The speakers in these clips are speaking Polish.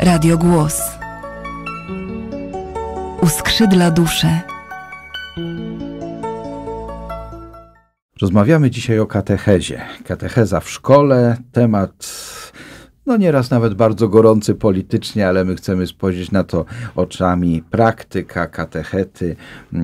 Radio Głos uskrzydla duszę. Rozmawiamy dzisiaj o katechezie. Katecheza w szkole, temat no nieraz nawet bardzo gorący politycznie, ale my chcemy spojrzeć na to oczami praktyka katechety yy,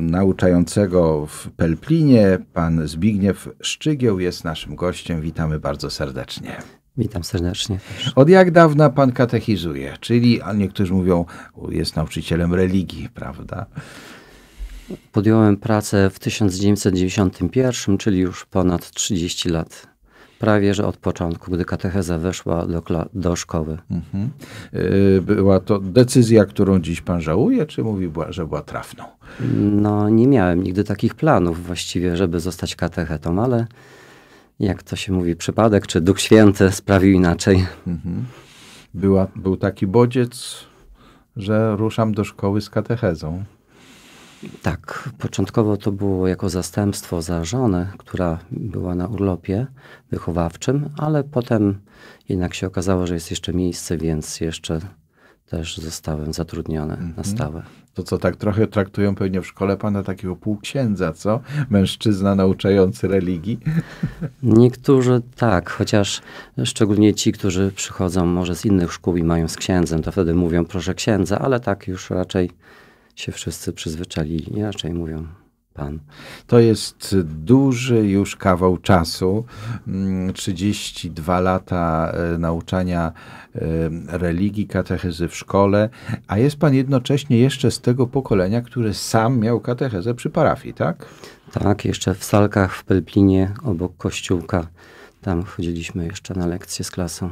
nauczającego w Pelplinie. Pan Zbigniew Szczygieł jest naszym gościem. Witamy bardzo serdecznie. Witam serdecznie. Od jak dawna pan katechizuje? Czyli, a niektórzy mówią, jest nauczycielem religii, prawda? Podjąłem pracę w 1991, czyli już ponad 30 lat. Prawie, że od początku, gdy katecheza weszła do, do szkoły. Mhm. Y, była to decyzja, którą dziś pan żałuje, czy mówi, że była trafną? No, nie miałem nigdy takich planów właściwie, żeby zostać katechetą, ale jak to się mówi, przypadek, czy Duch Święty sprawił inaczej. Mhm. Była, był taki bodziec, że ruszam do szkoły z katechezą. Tak, początkowo to było jako zastępstwo za żonę, która była na urlopie wychowawczym, ale potem jednak się okazało, że jest jeszcze miejsce, więc jeszcze też zostałem zatrudniony na mhm. stałe. To co, tak trochę traktują pewnie w szkole pana takiego półksiędza, co? Mężczyzna nauczający religii? Niektórzy tak, chociaż szczególnie ci, którzy przychodzą może z innych szkół i mają z księdzem, to wtedy mówią proszę księdza, ale tak już raczej się wszyscy przyzwyczaili i raczej mówią Pan. To jest duży już kawał czasu. 32 mm, lata e, nauczania e, religii, katechezy w szkole, a jest Pan jednocześnie jeszcze z tego pokolenia, które sam miał katechezę przy parafii, tak? Tak, jeszcze w Salkach w Pelplinie obok kościółka. Tam chodziliśmy jeszcze na lekcje z klasą.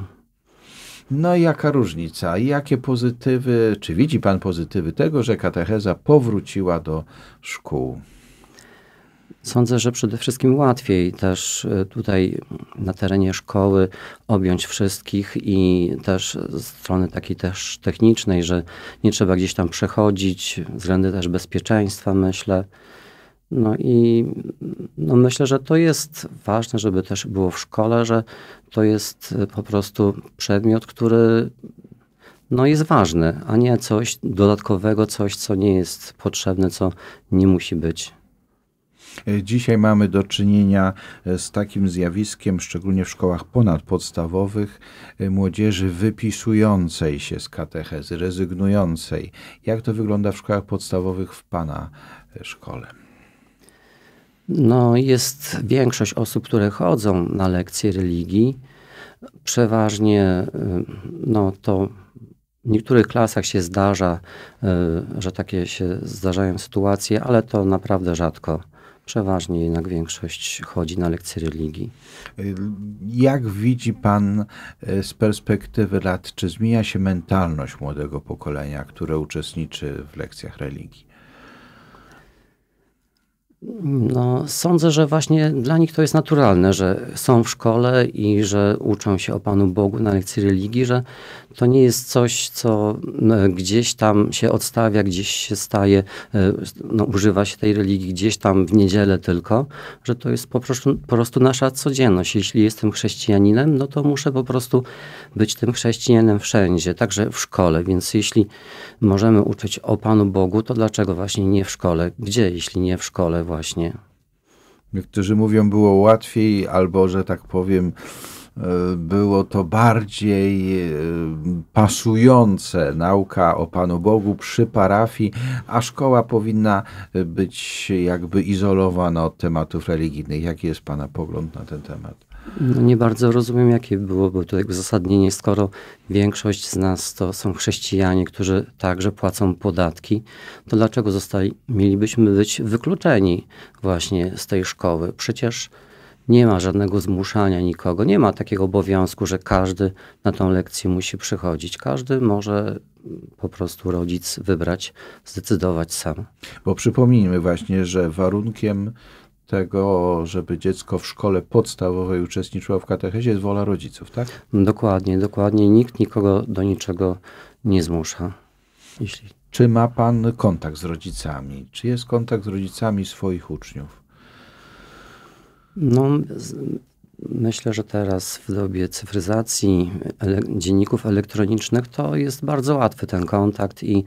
No i jaka różnica? I jakie pozytywy, czy widzi Pan pozytywy tego, że katecheza powróciła do szkół? Sądzę, że przede wszystkim łatwiej też e, tutaj na terenie szkoły objąć wszystkich i też z strony takiej też technicznej, że nie trzeba gdzieś tam przechodzić, względy też bezpieczeństwa myślę. No i no myślę, że to jest ważne, żeby też było w szkole, że to jest e, po prostu przedmiot, który no jest ważny, a nie coś dodatkowego, coś, co nie jest potrzebne, co nie musi być. E, dzisiaj mamy do czynienia e, z takim zjawiskiem, szczególnie w szkołach ponadpodstawowych, e, młodzieży wypisującej się z katechezy, rezygnującej. Jak to wygląda w szkołach podstawowych w Pana szkole? No, jest większość osób, które chodzą na lekcje religii. Przeważnie no, to w niektórych klasach się zdarza, że takie się zdarzają sytuacje, ale to naprawdę rzadko. Przeważnie jednak większość chodzi na lekcje religii. Jak widzi Pan e, z perspektywy lat, czy zmienia się mentalność młodego pokolenia, które uczestniczy w lekcjach religii? No, sądzę, że właśnie dla nich to jest naturalne, że są w szkole i że uczą się o Panu Bogu na lekcji religii, że to nie jest coś, co e, gdzieś tam się odstawia, gdzieś się staje, e, no, używa się tej religii gdzieś tam w niedzielę tylko, że to jest po prostu, po prostu nasza codzienność. Jeśli jestem chrześcijaninem, no to muszę po prostu być tym chrześcijanem wszędzie, także w szkole. Więc jeśli możemy uczyć o Panu Bogu, to dlaczego właśnie nie w szkole? Gdzie, jeśli nie w szkole? właśnie. Niektórzy mówią, było łatwiej, albo że tak powiem, e, było to bardziej e, pasujące. Nauka o Panu Bogu przy parafii, a szkoła powinna być jakby izolowana od tematów religijnych. Jaki jest Pana pogląd na ten temat? No nie bardzo rozumiem, jakie byłoby tutaj uzasadnienie, skoro większość z nas to są chrześcijanie, którzy także płacą podatki, to dlaczego zostali, mielibyśmy być wykluczeni właśnie z tej szkoły? Przecież nie ma żadnego zmuszania nikogo, nie ma takiego obowiązku, że każdy na tą lekcję musi przychodzić. Każdy może po prostu rodzic wybrać, zdecydować sam. Bo przypomnijmy właśnie, że warunkiem tego, żeby dziecko w szkole podstawowej uczestniczyło w katechezie, jest wola rodziców, tak? Dokładnie, dokładnie. Nikt nikogo do niczego nie zmusza. Jeśli... Czy ma Pan kontakt z rodzicami? Czy jest kontakt z rodzicami swoich uczniów? No, myślę, że teraz w dobie cyfryzacji ele dzienników elektronicznych to jest bardzo łatwy ten kontakt i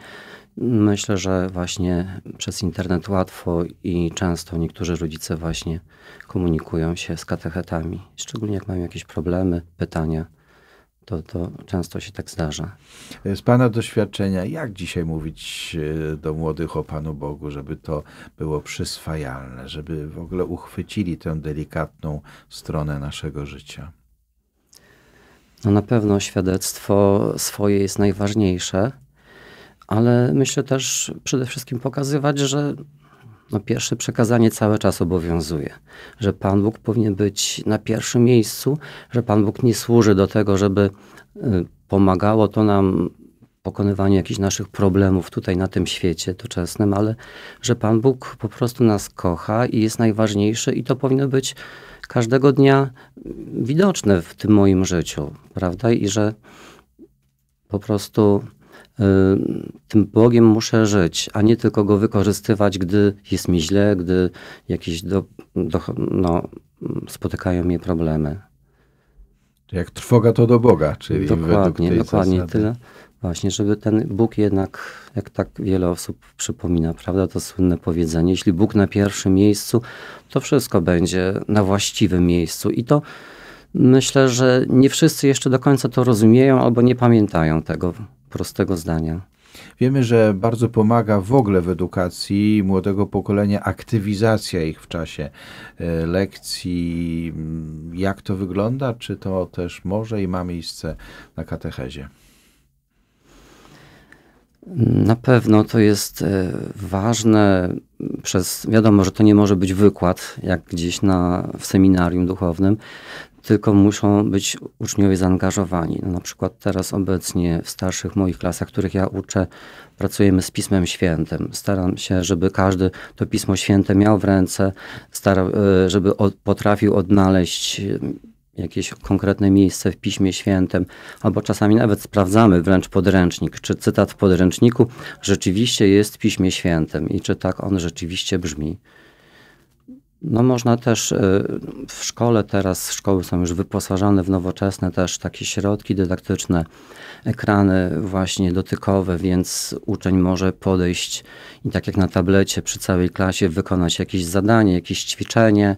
Myślę, że właśnie przez internet łatwo i często niektórzy rodzice właśnie komunikują się z katechetami. Szczególnie jak mają jakieś problemy, pytania, to, to często się tak zdarza. Z Pana doświadczenia, jak dzisiaj mówić e, do młodych o Panu Bogu, żeby to było przyswajalne, żeby w ogóle uchwycili tę delikatną stronę naszego życia? No na pewno świadectwo swoje jest najważniejsze ale myślę też przede wszystkim pokazywać, że no pierwsze przekazanie cały czas obowiązuje, że Pan Bóg powinien być na pierwszym miejscu, że Pan Bóg nie służy do tego, żeby y, pomagało to nam pokonywaniu jakichś naszych problemów tutaj na tym świecie toczesnym, ale że Pan Bóg po prostu nas kocha i jest najważniejszy i to powinno być każdego dnia widoczne w tym moim życiu, prawda? I że po prostu Y, tym Bogiem muszę żyć, a nie tylko go wykorzystywać, gdy jest mi źle, gdy jakieś do, do, no, spotykają mnie problemy. Jak trwoga to do Boga, czyli dokładnie, dokładnie zasady. tyle. Właśnie, żeby ten Bóg jednak, jak tak wiele osób przypomina, prawda, to słynne powiedzenie, jeśli Bóg na pierwszym miejscu, to wszystko będzie na właściwym miejscu. I to myślę, że nie wszyscy jeszcze do końca to rozumieją albo nie pamiętają tego prostego zdania. Wiemy, że bardzo pomaga w ogóle w edukacji młodego pokolenia aktywizacja ich w czasie e, lekcji. Mm, jak to wygląda? Czy to też może i ma miejsce na katechezie? Na pewno to jest e, ważne przez, wiadomo, że to nie może być wykład, jak gdzieś na, w seminarium duchownym, tylko muszą być uczniowie zaangażowani. No, na przykład teraz obecnie w starszych moich klasach, których ja uczę, pracujemy z Pismem Świętym. Staram się, żeby każdy to Pismo Święte miał w ręce, stara, e, żeby od, potrafił odnaleźć e, jakieś konkretne miejsce w Piśmie Świętym, albo czasami nawet sprawdzamy wręcz podręcznik, czy cytat w podręczniku rzeczywiście jest w Piśmie Świętym i czy tak on rzeczywiście brzmi. No można też e, w szkole teraz, szkoły są już wyposażone w nowoczesne też takie środki dydaktyczne, ekrany właśnie dotykowe, więc uczeń może podejść i tak jak na tablecie przy całej klasie wykonać jakieś zadanie, jakieś ćwiczenie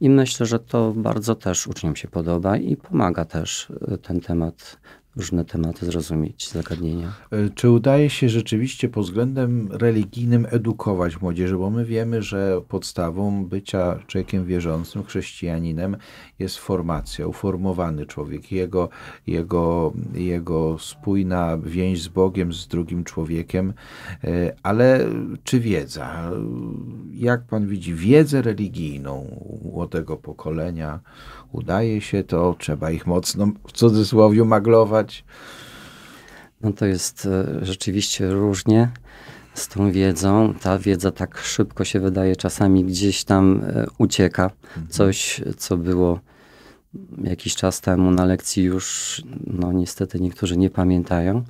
i myślę, że to bardzo też uczniom się podoba i pomaga też e, ten temat różne tematy, zrozumieć zagadnienia. E, czy udaje się rzeczywiście pod względem religijnym edukować młodzieży? Bo my wiemy, że podstawą bycia człowiekiem wierzącym, chrześcijaninem jest formacja, uformowany człowiek, jego, jego, jego spójna więź z Bogiem, z drugim człowiekiem. E, ale czy wiedza? Jak pan widzi wiedzę religijną młodego pokolenia? Udaje się to, trzeba ich mocno w cudzysłowie maglować, no to jest e, rzeczywiście różnie z tą wiedzą. Ta wiedza tak szybko się wydaje, czasami gdzieś tam e, ucieka. Mhm. Coś, co było jakiś czas temu na lekcji, już no niestety niektórzy nie pamiętają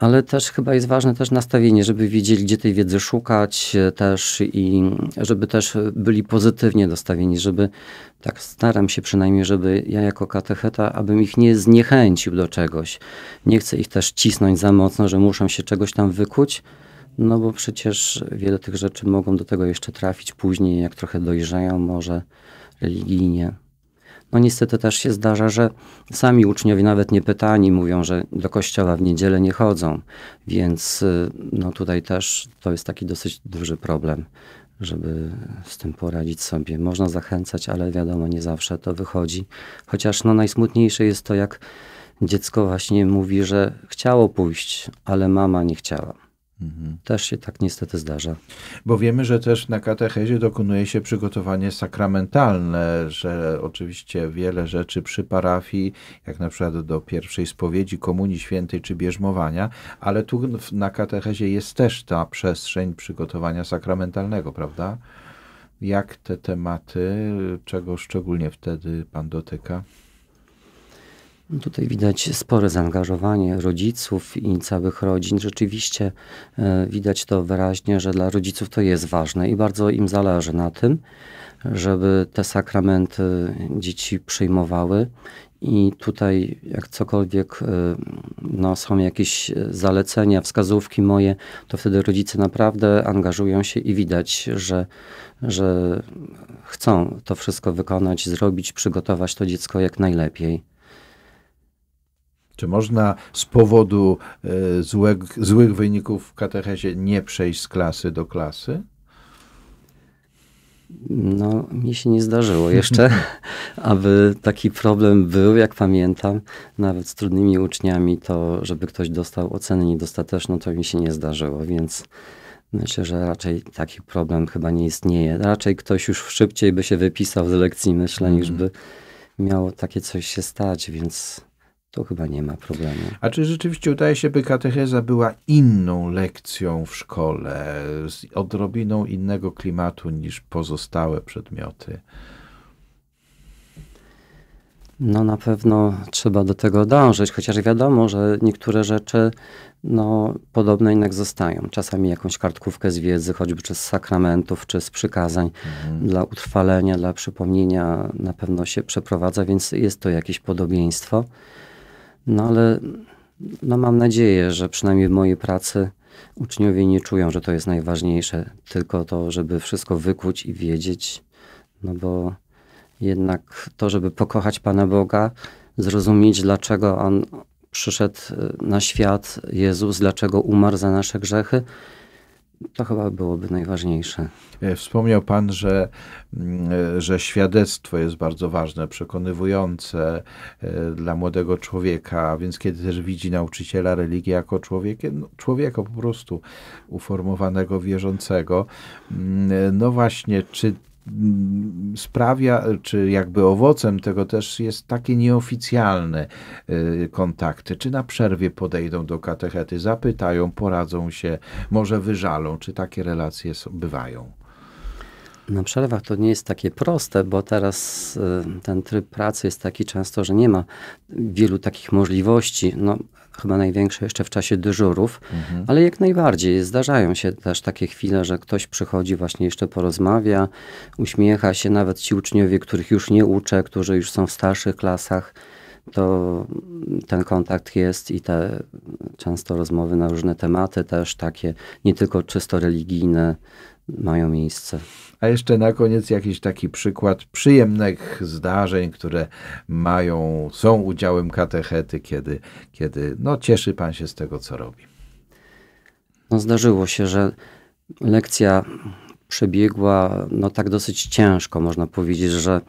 ale też chyba jest ważne też nastawienie, żeby wiedzieli, gdzie tej wiedzy szukać e, też i żeby też byli pozytywnie dostawieni, żeby, tak staram się przynajmniej, żeby ja jako katecheta, abym ich nie zniechęcił do czegoś. Nie chcę ich też cisnąć za mocno, że muszą się czegoś tam wykuć, no bo przecież wiele tych rzeczy mogą do tego jeszcze trafić później, jak trochę dojrzeją może religijnie. No niestety też się zdarza, że sami uczniowie nawet nie pytani mówią, że do kościoła w niedzielę nie chodzą, więc y, no tutaj też to jest taki dosyć duży problem, żeby z tym poradzić sobie. Można zachęcać, ale wiadomo, nie zawsze to wychodzi. Chociaż no najsmutniejsze jest to, jak dziecko właśnie mówi, że chciało pójść, ale mama nie chciała. Też się tak niestety zdarza. Bo wiemy, że też na katechezie dokonuje się przygotowanie sakramentalne, że oczywiście wiele rzeczy przy parafii, jak na przykład do pierwszej spowiedzi, komunii świętej czy bierzmowania, ale tu na katechezie jest też ta przestrzeń przygotowania sakramentalnego, prawda? Jak te tematy, czego szczególnie wtedy Pan dotyka? Tutaj widać spore zaangażowanie rodziców i całych rodzin. Rzeczywiście e, widać to wyraźnie, że dla rodziców to jest ważne i bardzo im zależy na tym, żeby te sakramenty dzieci przyjmowały. I tutaj, jak cokolwiek, e, no, są jakieś zalecenia, wskazówki moje, to wtedy rodzice naprawdę angażują się i widać, że, że chcą to wszystko wykonać, zrobić, przygotować to dziecko jak najlepiej. Czy można z powodu e, złych, złych wyników w katechezie nie przejść z klasy do klasy? No, mi się nie zdarzyło jeszcze, aby taki problem był, jak pamiętam, nawet z trudnymi uczniami, to żeby ktoś dostał ocenę niedostateczną, to mi się nie zdarzyło, więc myślę, że raczej taki problem chyba nie istnieje. Raczej ktoś już szybciej by się wypisał z lekcji, myślę, mm. niż mhm. by miało takie coś się stać, więc to chyba nie ma problemu. A czy rzeczywiście udaje się, by katecheza była inną lekcją w szkole, z odrobiną innego klimatu niż pozostałe przedmioty? No na pewno trzeba do tego dążyć, chociaż wiadomo, że niektóre rzeczy no, podobne jednak zostają. Czasami jakąś kartkówkę z wiedzy, choćby czy z sakramentów, czy z przykazań mhm. dla utrwalenia, dla przypomnienia na pewno się przeprowadza, więc jest to jakieś podobieństwo. No ale no mam nadzieję, że przynajmniej w mojej pracy uczniowie nie czują, że to jest najważniejsze, tylko to, żeby wszystko wykuć i wiedzieć, no bo jednak to, żeby pokochać Pana Boga, zrozumieć, dlaczego On przyszedł e, na świat, Jezus, dlaczego umarł za nasze grzechy, to chyba byłoby najważniejsze. E, wspomniał Pan, że, mm, e, że świadectwo jest bardzo ważne, przekonywujące e, dla młodego człowieka, więc kiedy też widzi nauczyciela religii jako człowieka, no, człowieka po prostu uformowanego, wierzącego, mm, no właśnie, czy Mm, sprawia, czy jakby owocem tego też jest takie nieoficjalne y, kontakty, czy na przerwie podejdą do katechety, zapytają, poradzą się, może wyżalą, czy takie relacje bywają. Na przerwach to nie jest takie proste, bo teraz y, ten tryb pracy jest taki często, że nie ma wielu takich możliwości. No, chyba największe jeszcze w czasie dyżurów, mhm. ale jak najbardziej zdarzają się też takie chwile, że ktoś przychodzi, właśnie jeszcze porozmawia, uśmiecha się, nawet ci uczniowie, których już nie uczę, którzy już są w starszych klasach, to ten kontakt jest i te często rozmowy na różne tematy też takie, nie tylko czysto religijne, mają miejsce. A jeszcze na koniec jakiś taki przykład przyjemnych zdarzeń, które mają, są udziałem katechety, kiedy, kiedy no, cieszy Pan się z tego, co robi. No, zdarzyło się, że lekcja przebiegła no, tak dosyć ciężko, można powiedzieć, że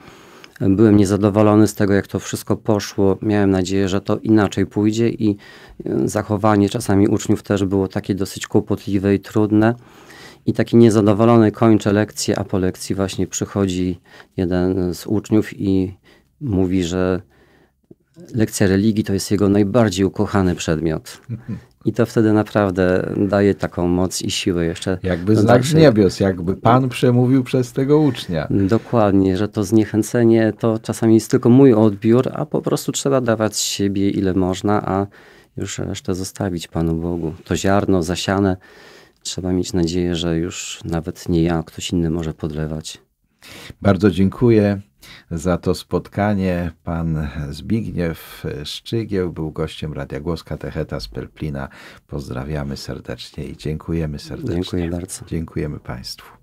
byłem niezadowolony z tego, jak to wszystko poszło. Miałem nadzieję, że to inaczej pójdzie i e, zachowanie czasami uczniów też było takie dosyć kłopotliwe i trudne. I taki niezadowolony kończę lekcję, a po lekcji właśnie przychodzi jeden z uczniów i mówi, że lekcja religii to jest jego najbardziej ukochany przedmiot. I to wtedy naprawdę daje taką moc i siłę jeszcze. Jakby znak dalszej... z niebios, jakby Pan przemówił przez tego ucznia. Dokładnie, że to zniechęcenie to czasami jest tylko mój odbiór, a po prostu trzeba dawać siebie ile można, a już resztę zostawić Panu Bogu. To ziarno zasiane, trzeba mieć nadzieję, że już nawet nie ja, ktoś inny może podlewać. Bardzo dziękuję za to spotkanie. Pan Zbigniew Szczygieł był gościem Radia Głos Katecheta z Pelplina. Pozdrawiamy serdecznie i dziękujemy serdecznie. Dziękuję bardzo. Dziękujemy Państwu.